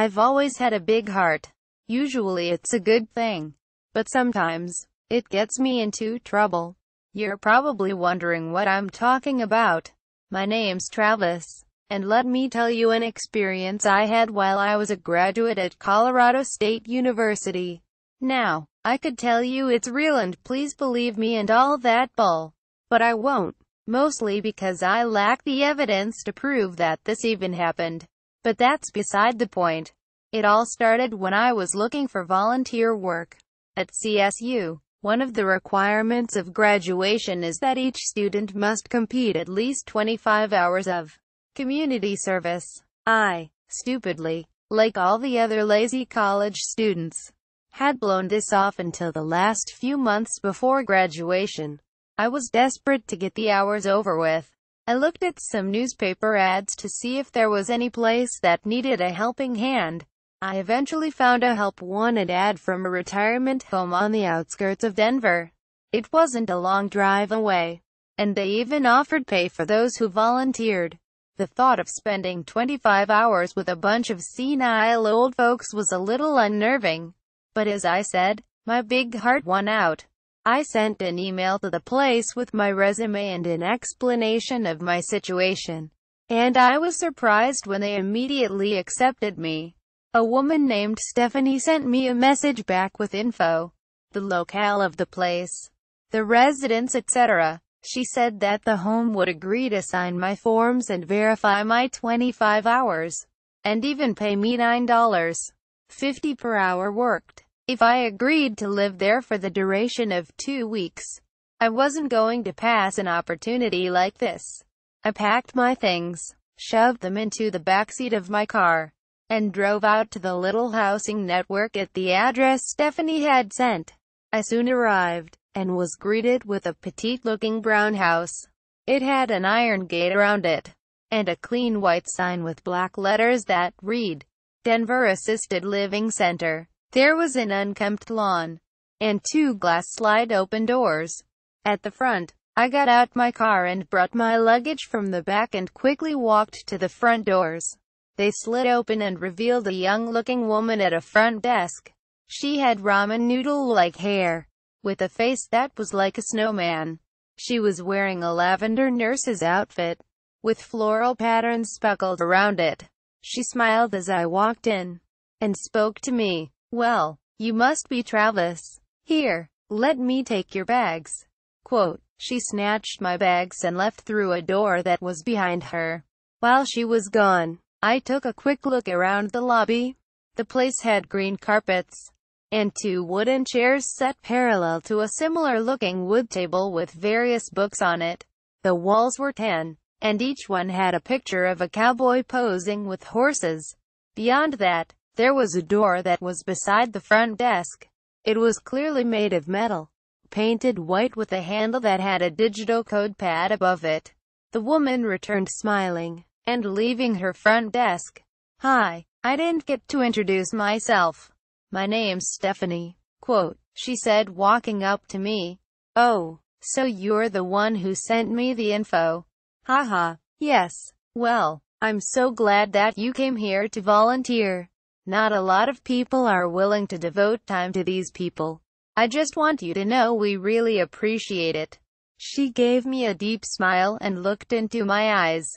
I've always had a big heart. Usually it's a good thing. But sometimes, it gets me into trouble. You're probably wondering what I'm talking about. My name's Travis. And let me tell you an experience I had while I was a graduate at Colorado State University. Now, I could tell you it's real and please believe me and all that bull. But I won't. Mostly because I lack the evidence to prove that this even happened. But that's beside the point. It all started when I was looking for volunteer work at CSU. One of the requirements of graduation is that each student must compete at least 25 hours of community service. I, stupidly, like all the other lazy college students, had blown this off until the last few months before graduation. I was desperate to get the hours over with. I looked at some newspaper ads to see if there was any place that needed a helping hand. I eventually found a Help Wanted ad from a retirement home on the outskirts of Denver. It wasn't a long drive away. And they even offered pay for those who volunteered. The thought of spending 25 hours with a bunch of senile old folks was a little unnerving. But as I said, my big heart won out. I sent an email to the place with my resume and an explanation of my situation. And I was surprised when they immediately accepted me. A woman named Stephanie sent me a message back with info, the locale of the place, the residents etc. She said that the home would agree to sign my forms and verify my 25 hours, and even pay me $9.50 per hour worked. If I agreed to live there for the duration of two weeks, I wasn't going to pass an opportunity like this. I packed my things, shoved them into the backseat of my car, and drove out to the little housing network at the address Stephanie had sent. I soon arrived, and was greeted with a petite-looking brown house. It had an iron gate around it, and a clean white sign with black letters that read, Denver Assisted Living Center. There was an unkempt lawn and two glass slide open doors at the front. I got out my car and brought my luggage from the back and quickly walked to the front doors. They slid open and revealed a young-looking woman at a front desk. She had ramen noodle-like hair, with a face that was like a snowman. She was wearing a lavender nurse's outfit, with floral patterns speckled around it. She smiled as I walked in, and spoke to me. Well, you must be Travis. Here, let me take your bags. Quote, she snatched my bags and left through a door that was behind her. While she was gone, I took a quick look around the lobby. The place had green carpets and two wooden chairs set parallel to a similar-looking wood table with various books on it. The walls were tan, and each one had a picture of a cowboy posing with horses. Beyond that, there was a door that was beside the front desk. It was clearly made of metal, painted white with a handle that had a digital code pad above it. The woman returned smiling, and leaving her front desk. Hi, I didn't get to introduce myself. My name's Stephanie. Quote, she said walking up to me. Oh, so you're the one who sent me the info. Haha, yes. Well, I'm so glad that you came here to volunteer. Not a lot of people are willing to devote time to these people. I just want you to know we really appreciate it. She gave me a deep smile and looked into my eyes.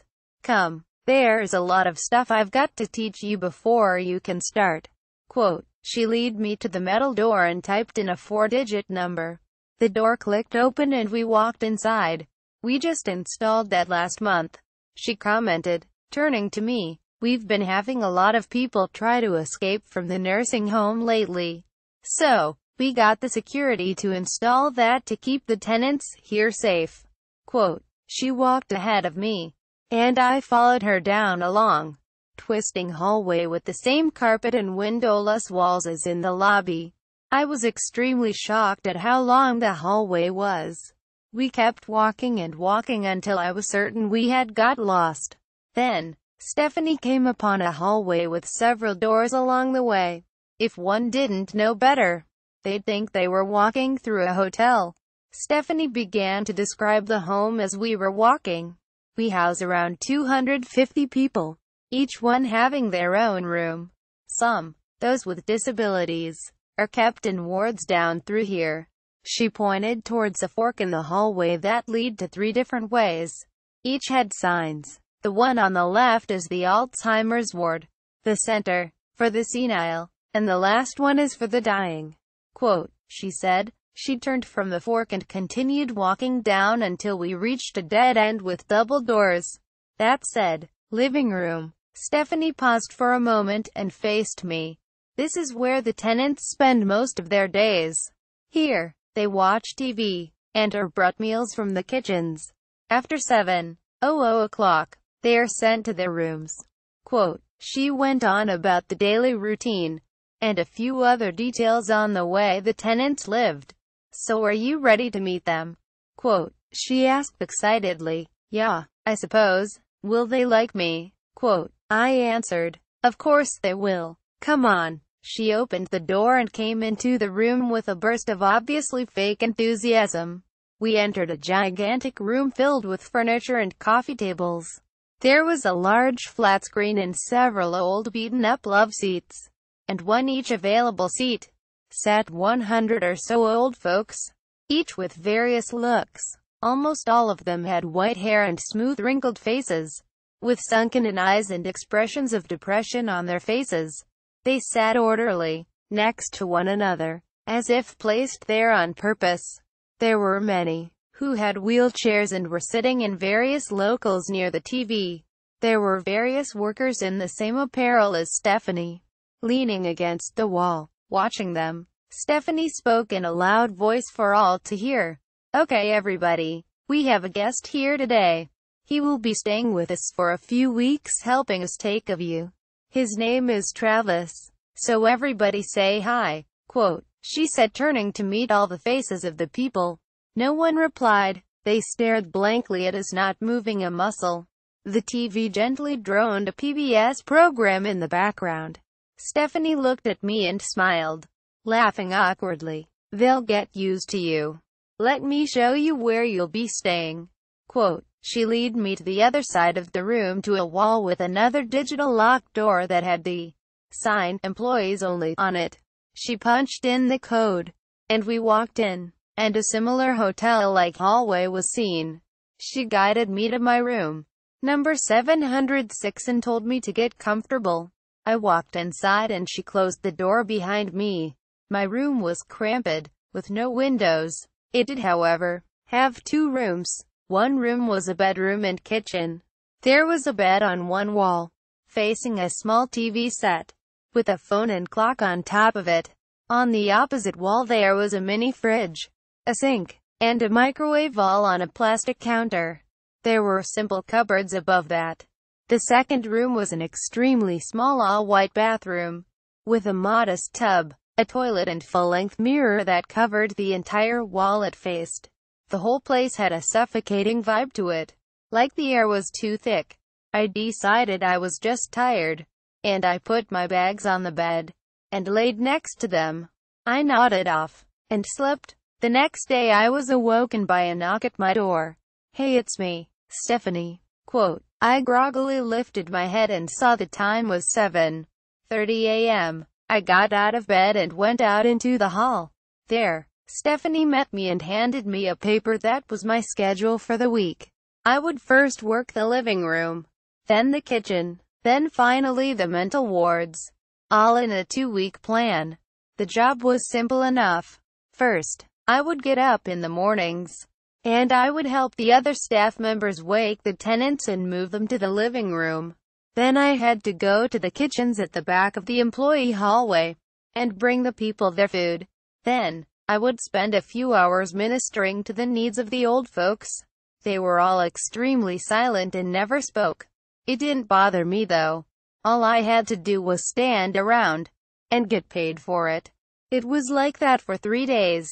Come. There's a lot of stuff I've got to teach you before you can start. Quote. She lead me to the metal door and typed in a four-digit number. The door clicked open and we walked inside. We just installed that last month. She commented, turning to me. We've been having a lot of people try to escape from the nursing home lately. So, we got the security to install that to keep the tenants here safe. Quote, she walked ahead of me, and I followed her down a long, twisting hallway with the same carpet and windowless walls as in the lobby. I was extremely shocked at how long the hallway was. We kept walking and walking until I was certain we had got lost. Then, Stephanie came upon a hallway with several doors along the way. If one didn't know better, they'd think they were walking through a hotel. Stephanie began to describe the home as we were walking. We house around 250 people, each one having their own room. Some, those with disabilities, are kept in wards down through here. She pointed towards a fork in the hallway that lead to three different ways. Each had signs. The one on the left is the Alzheimer's ward, the center, for the senile, and the last one is for the dying. Quote, she said. She turned from the fork and continued walking down until we reached a dead end with double doors. That said, living room. Stephanie paused for a moment and faced me. This is where the tenants spend most of their days. Here, they watch TV, and are brought meals from the kitchens. After 7, o'clock, they are sent to their rooms. Quote, she went on about the daily routine and a few other details on the way the tenants lived. So are you ready to meet them? Quote, she asked excitedly. Yeah, I suppose. Will they like me? Quote, I answered. Of course they will. Come on. She opened the door and came into the room with a burst of obviously fake enthusiasm. We entered a gigantic room filled with furniture and coffee tables. There was a large flat screen and several old beaten-up love seats, and one each available seat. Sat 100 or so old folks, each with various looks. Almost all of them had white hair and smooth wrinkled faces, with sunken-in eyes and expressions of depression on their faces. They sat orderly, next to one another, as if placed there on purpose. There were many, who had wheelchairs and were sitting in various locals near the TV. There were various workers in the same apparel as Stephanie, leaning against the wall, watching them. Stephanie spoke in a loud voice for all to hear. Okay everybody, we have a guest here today. He will be staying with us for a few weeks helping us take of you. His name is Travis. So everybody say hi, quote, she said turning to meet all the faces of the people. No one replied. They stared blankly at us not moving a muscle. The TV gently droned a PBS program in the background. Stephanie looked at me and smiled, laughing awkwardly. They'll get used to you. Let me show you where you'll be staying. Quote, she lead me to the other side of the room to a wall with another digital locked door that had the sign, employees only, on it. She punched in the code, and we walked in and a similar hotel-like hallway was seen. She guided me to my room, number 706 and told me to get comfortable. I walked inside and she closed the door behind me. My room was cramped, with no windows. It did, however, have two rooms. One room was a bedroom and kitchen. There was a bed on one wall, facing a small TV set, with a phone and clock on top of it. On the opposite wall there was a mini fridge, a sink, and a microwave all on a plastic counter. There were simple cupboards above that. The second room was an extremely small all-white bathroom, with a modest tub, a toilet and full-length mirror that covered the entire wall it faced. The whole place had a suffocating vibe to it, like the air was too thick. I decided I was just tired, and I put my bags on the bed, and laid next to them. I nodded off, and slept. The next day I was awoken by a knock at my door. Hey, it's me, Stephanie. Quote, I groggily lifted my head and saw the time was 7.30 a.m. I got out of bed and went out into the hall. There, Stephanie met me and handed me a paper that was my schedule for the week. I would first work the living room, then the kitchen, then finally the mental wards. All in a two-week plan. The job was simple enough. First, I would get up in the mornings and I would help the other staff members wake the tenants and move them to the living room. Then I had to go to the kitchens at the back of the employee hallway and bring the people their food. Then, I would spend a few hours ministering to the needs of the old folks. They were all extremely silent and never spoke. It didn't bother me though. All I had to do was stand around and get paid for it. It was like that for three days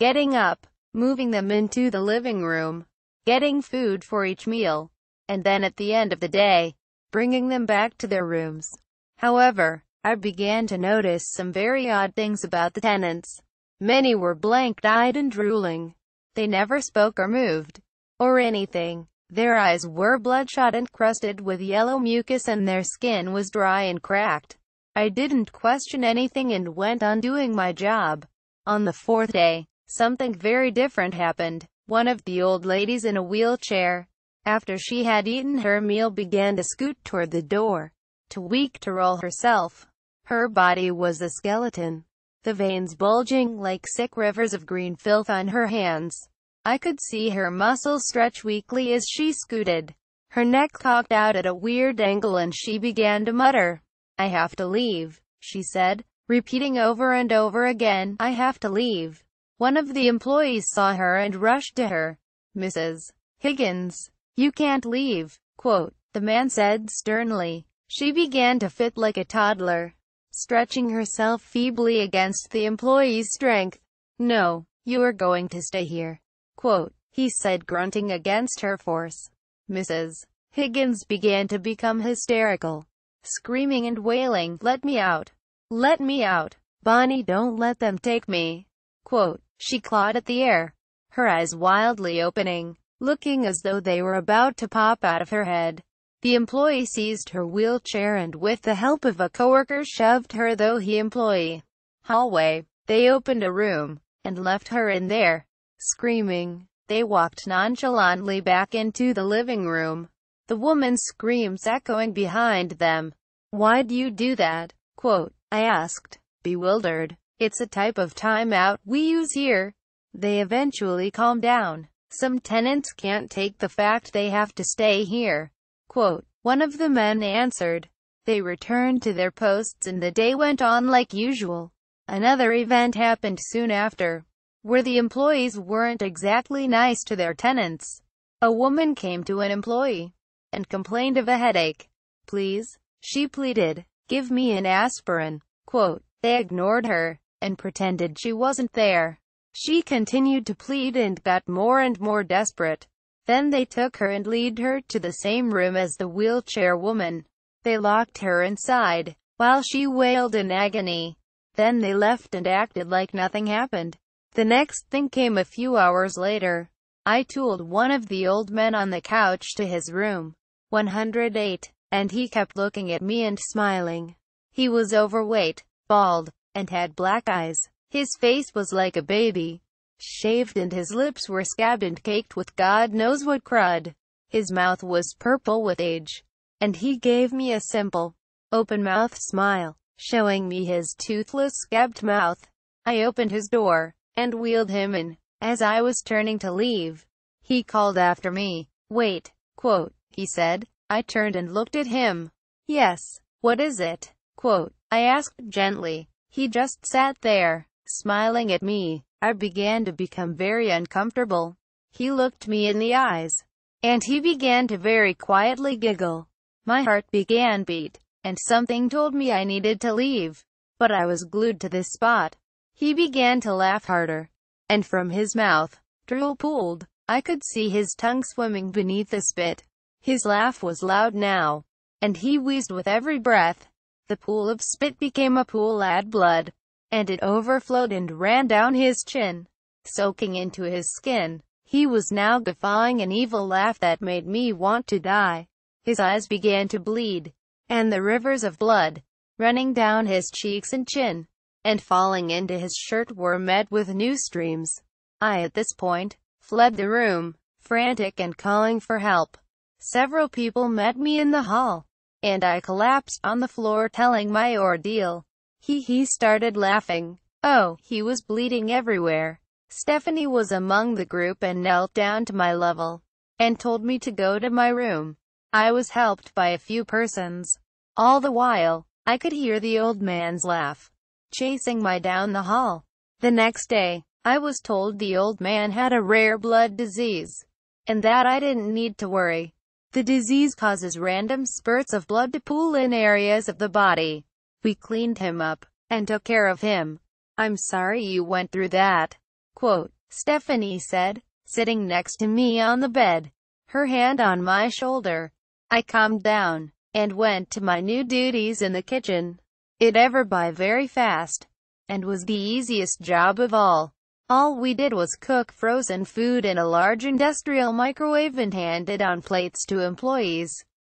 getting up, moving them into the living room, getting food for each meal, and then at the end of the day, bringing them back to their rooms. However, I began to notice some very odd things about the tenants. Many were blank-eyed and drooling. They never spoke or moved, or anything. Their eyes were bloodshot and crusted with yellow mucus and their skin was dry and cracked. I didn't question anything and went on doing my job. On the fourth day, Something very different happened. One of the old ladies in a wheelchair, after she had eaten her meal began to scoot toward the door, too weak to roll herself. Her body was a skeleton, the veins bulging like sick rivers of green filth on her hands. I could see her muscles stretch weakly as she scooted, her neck cocked out at a weird angle and she began to mutter. I have to leave, she said, repeating over and over again, I have to leave. One of the employees saw her and rushed to her. Mrs. Higgins, you can't leave, quote, the man said sternly. She began to fit like a toddler, stretching herself feebly against the employee's strength. No, you are going to stay here, quote, he said grunting against her force. Mrs. Higgins began to become hysterical, screaming and wailing, let me out, let me out, Bonnie don't let them take me, quote, she clawed at the air, her eyes wildly opening, looking as though they were about to pop out of her head. The employee seized her wheelchair and with the help of a coworker shoved her though he employee hallway. They opened a room and left her in there, screaming. They walked nonchalantly back into the living room, the woman's screams echoing behind them. Why do you do that? Quote, I asked, bewildered. It's a type of timeout we use here. They eventually calm down. Some tenants can't take the fact they have to stay here. Quote, one of the men answered. They returned to their posts and the day went on like usual. Another event happened soon after, where the employees weren't exactly nice to their tenants. A woman came to an employee and complained of a headache. Please, she pleaded, give me an aspirin. Quote, they ignored her and pretended she wasn't there. She continued to plead and got more and more desperate. Then they took her and lead her to the same room as the wheelchair woman. They locked her inside, while she wailed in agony. Then they left and acted like nothing happened. The next thing came a few hours later. I tooled one of the old men on the couch to his room. 108. And he kept looking at me and smiling. He was overweight, bald, and had black eyes. His face was like a baby, shaved and his lips were scabbed and caked with God knows what crud. His mouth was purple with age, and he gave me a simple, open-mouthed smile, showing me his toothless scabbed mouth. I opened his door, and wheeled him in. As I was turning to leave, he called after me. Wait, quote, he said. I turned and looked at him. Yes, what is it? Quote, I asked gently. He just sat there, smiling at me. I began to become very uncomfortable. He looked me in the eyes, and he began to very quietly giggle. My heart began beat, and something told me I needed to leave. But I was glued to this spot. He began to laugh harder, and from his mouth, drool pooled. I could see his tongue swimming beneath the spit. His laugh was loud now, and he wheezed with every breath. The pool of spit became a pool of blood, and it overflowed and ran down his chin, soaking into his skin. He was now guffawing an evil laugh that made me want to die. His eyes began to bleed, and the rivers of blood, running down his cheeks and chin, and falling into his shirt were met with new streams. I at this point, fled the room, frantic and calling for help. Several people met me in the hall, and I collapsed on the floor telling my ordeal. He he started laughing. Oh, he was bleeding everywhere. Stephanie was among the group and knelt down to my level and told me to go to my room. I was helped by a few persons. All the while, I could hear the old man's laugh, chasing my down the hall. The next day, I was told the old man had a rare blood disease, and that I didn't need to worry. The disease causes random spurts of blood to pool in areas of the body. We cleaned him up and took care of him. I'm sorry you went through that. Quote, Stephanie said, sitting next to me on the bed, her hand on my shoulder. I calmed down and went to my new duties in the kitchen. It ever by very fast and was the easiest job of all. All we did was cook frozen food in a large industrial microwave and hand it on plates to employees.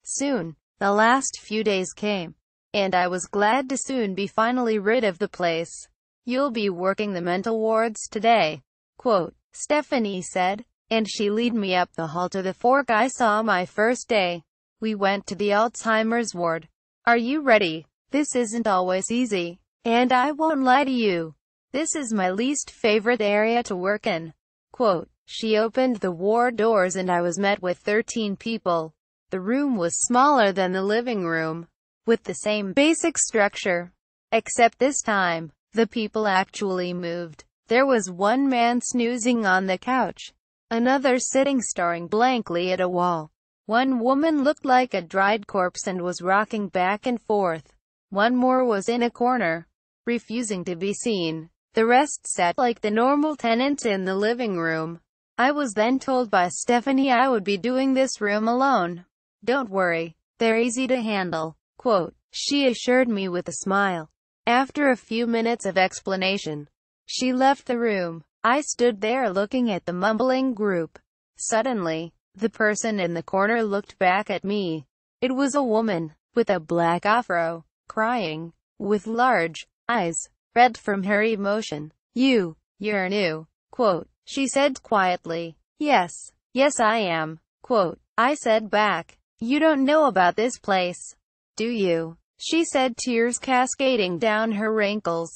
Soon, the last few days came, and I was glad to soon be finally rid of the place. You'll be working the mental wards today, quote, Stephanie said, and she lead me up the hall to the fork I saw my first day. We went to the Alzheimer's ward. Are you ready? This isn't always easy, and I won't lie to you. This is my least favorite area to work in. Quote, she opened the war doors and I was met with 13 people. The room was smaller than the living room, with the same basic structure. Except this time, the people actually moved. There was one man snoozing on the couch, another sitting staring blankly at a wall. One woman looked like a dried corpse and was rocking back and forth. One more was in a corner, refusing to be seen. The rest sat like the normal tenants in the living room. I was then told by Stephanie I would be doing this room alone. Don't worry. They're easy to handle. Quote, she assured me with a smile. After a few minutes of explanation, she left the room. I stood there looking at the mumbling group. Suddenly, the person in the corner looked back at me. It was a woman, with a black afro, crying, with large eyes. Read from her emotion. You, you're new. Quote, she said quietly. Yes, yes I am. Quote, I said back. You don't know about this place, do you? She said tears cascading down her wrinkles.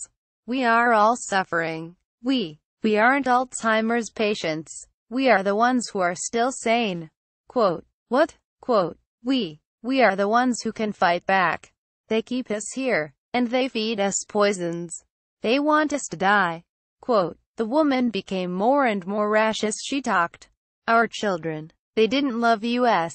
We are all suffering. We, we aren't Alzheimer's patients. We are the ones who are still sane. Quote, what? Quote, we, we are the ones who can fight back. They keep us here and they feed us poisons. They want us to die. Quote, the woman became more and more rash as she talked. Our children. They didn't love us.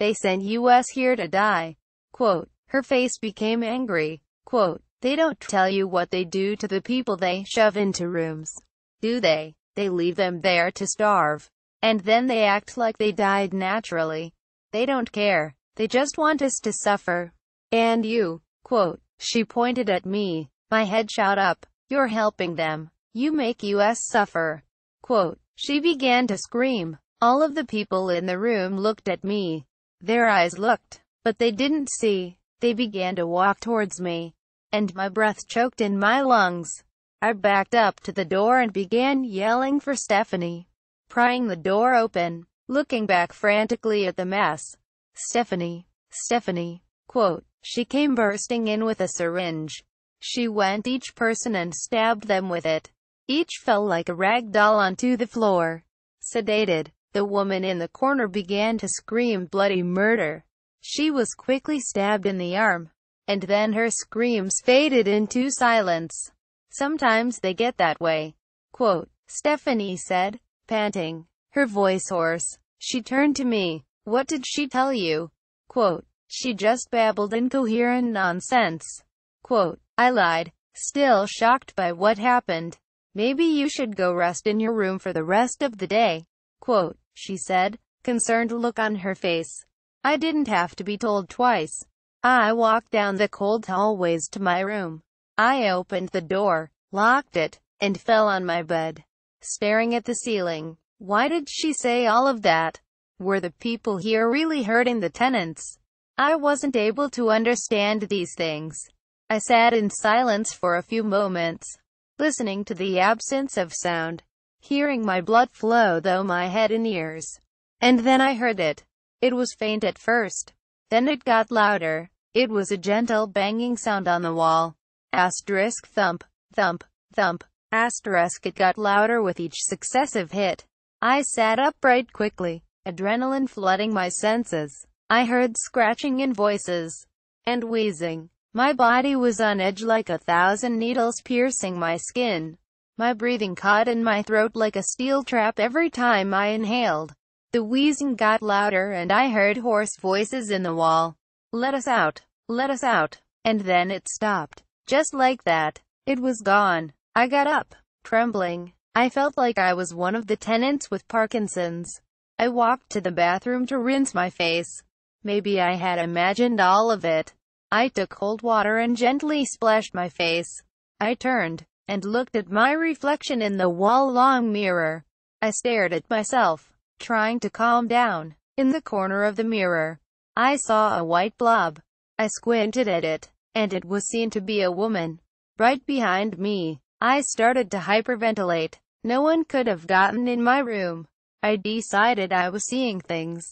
They sent us here to die. Quote, her face became angry. Quote, they don't tell you what they do to the people they shove into rooms. Do they? They leave them there to starve. And then they act like they died naturally. They don't care. They just want us to suffer. And you, quote, she pointed at me. My head shot up. You're helping them. You make us suffer. Quote. She began to scream. All of the people in the room looked at me. Their eyes looked, but they didn't see. They began to walk towards me, and my breath choked in my lungs. I backed up to the door and began yelling for Stephanie, prying the door open, looking back frantically at the mess. Stephanie, Stephanie, quote, she came bursting in with a syringe. She went each person and stabbed them with it. Each fell like a rag doll onto the floor. Sedated, the woman in the corner began to scream bloody murder. She was quickly stabbed in the arm, and then her screams faded into silence. Sometimes they get that way. Quote, Stephanie said, panting, her voice hoarse. She turned to me. What did she tell you? Quote, she just babbled incoherent nonsense. Quote, I lied, still shocked by what happened. Maybe you should go rest in your room for the rest of the day. Quote, she said, concerned look on her face. I didn't have to be told twice. I walked down the cold hallways to my room. I opened the door, locked it, and fell on my bed, staring at the ceiling. Why did she say all of that? Were the people here really hurting the tenants? I wasn't able to understand these things. I sat in silence for a few moments, listening to the absence of sound, hearing my blood flow through my head and ears. And then I heard it. It was faint at first. Then it got louder. It was a gentle banging sound on the wall. Asterisk thump, thump, thump. Asterisk it got louder with each successive hit. I sat upright quickly, adrenaline flooding my senses. I heard scratching and voices, and wheezing. My body was on edge like a thousand needles piercing my skin. My breathing caught in my throat like a steel trap every time I inhaled. The wheezing got louder and I heard hoarse voices in the wall. Let us out. Let us out. And then it stopped. Just like that. It was gone. I got up, trembling. I felt like I was one of the tenants with Parkinson's. I walked to the bathroom to rinse my face. Maybe I had imagined all of it. I took cold water and gently splashed my face. I turned and looked at my reflection in the wall-long mirror. I stared at myself, trying to calm down. In the corner of the mirror, I saw a white blob. I squinted at it, and it was seen to be a woman. Right behind me, I started to hyperventilate. No one could have gotten in my room. I decided I was seeing things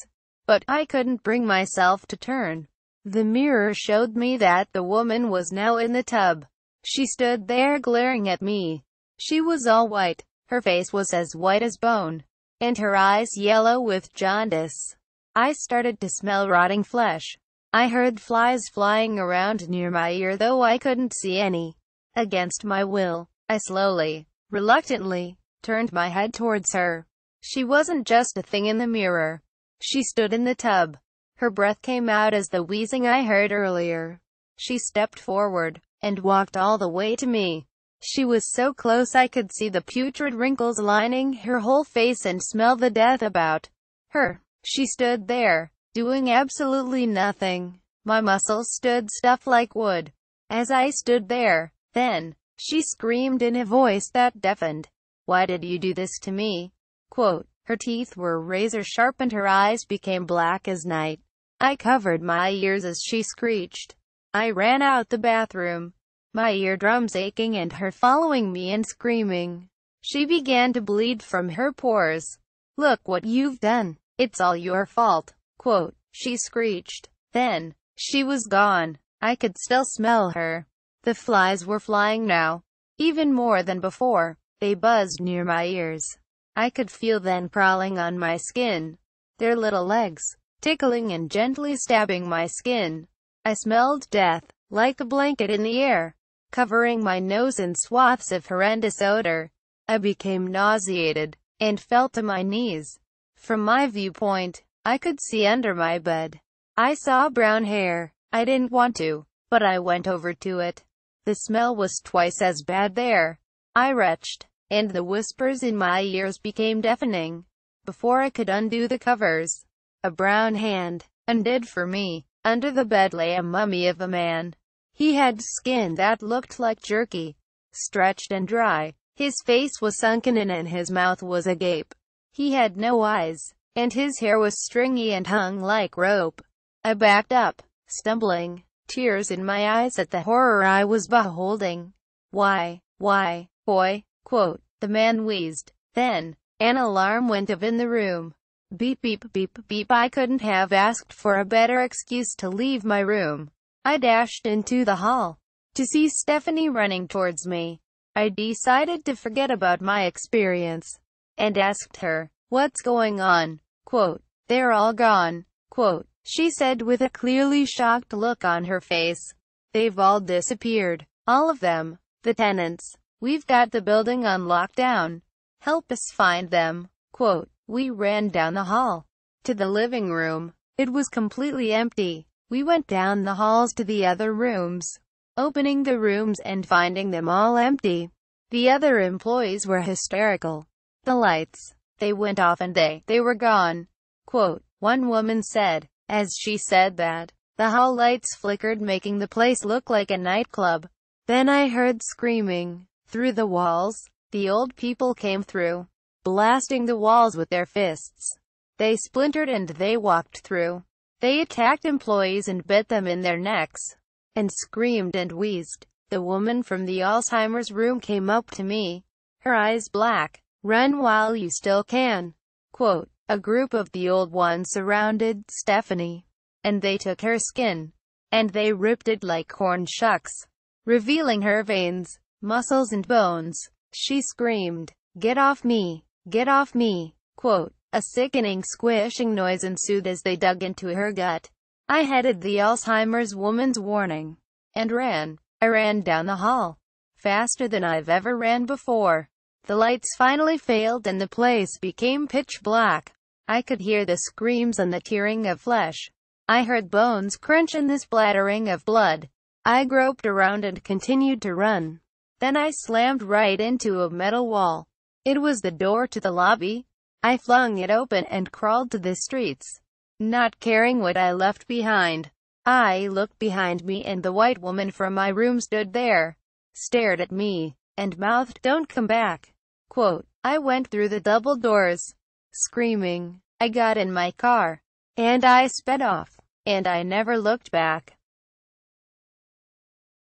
but I couldn't bring myself to turn. The mirror showed me that the woman was now in the tub. She stood there glaring at me. She was all white. Her face was as white as bone, and her eyes yellow with jaundice. I started to smell rotting flesh. I heard flies flying around near my ear though I couldn't see any. Against my will, I slowly, reluctantly, turned my head towards her. She wasn't just a thing in the mirror. She stood in the tub. Her breath came out as the wheezing I heard earlier. She stepped forward and walked all the way to me. She was so close I could see the putrid wrinkles lining her whole face and smell the death about her. She stood there, doing absolutely nothing. My muscles stood stiff like wood. As I stood there, then, she screamed in a voice that deafened. Why did you do this to me? Quote, her teeth were razor sharp and her eyes became black as night. I covered my ears as she screeched. I ran out the bathroom, my eardrums aching and her following me and screaming. She began to bleed from her pores. Look what you've done. It's all your fault. Quote, she screeched. Then, she was gone. I could still smell her. The flies were flying now. Even more than before. They buzzed near my ears. I could feel them crawling on my skin, their little legs tickling and gently stabbing my skin. I smelled death, like a blanket in the air, covering my nose in swaths of horrendous odor. I became nauseated, and fell to my knees. From my viewpoint, I could see under my bed. I saw brown hair. I didn't want to, but I went over to it. The smell was twice as bad there. I retched and the whispers in my ears became deafening. Before I could undo the covers, a brown hand undid for me. Under the bed lay a mummy of a man. He had skin that looked like jerky, stretched and dry. His face was sunken in and his mouth was agape. He had no eyes, and his hair was stringy and hung like rope. I backed up, stumbling, tears in my eyes at the horror I was beholding. Why, why, boy, Quote, the man wheezed. Then, an alarm went off in the room. Beep beep beep beep I couldn't have asked for a better excuse to leave my room. I dashed into the hall to see Stephanie running towards me. I decided to forget about my experience and asked her, what's going on? Quote, they're all gone. Quote, she said with a clearly shocked look on her face. They've all disappeared. All of them. The tenants. We've got the building on lockdown. Help us find them. Quote, we ran down the hall to the living room. It was completely empty. We went down the halls to the other rooms, opening the rooms and finding them all empty. The other employees were hysterical. The lights, they went off and they, they were gone. Quote, one woman said, as she said that, the hall lights flickered making the place look like a nightclub. Then I heard screaming. Through the walls, the old people came through, blasting the walls with their fists. They splintered and they walked through. They attacked employees and bit them in their necks, and screamed and wheezed. The woman from the Alzheimer's room came up to me, her eyes black. Run while you still can. Quote, a group of the old ones surrounded Stephanie, and they took her skin, and they ripped it like corn shucks, revealing her veins muscles and bones. She screamed, Get off me! Get off me! Quote, a sickening squishing noise ensued as they dug into her gut. I headed the Alzheimer's woman's warning and ran. I ran down the hall, faster than I've ever ran before. The lights finally failed and the place became pitch black. I could hear the screams and the tearing of flesh. I heard bones crunch and the splattering of blood. I groped around and continued to run. Then I slammed right into a metal wall. It was the door to the lobby. I flung it open and crawled to the streets, not caring what I left behind. I looked behind me and the white woman from my room stood there, stared at me, and mouthed, don't come back. Quote, I went through the double doors, screaming. I got in my car, and I sped off, and I never looked back.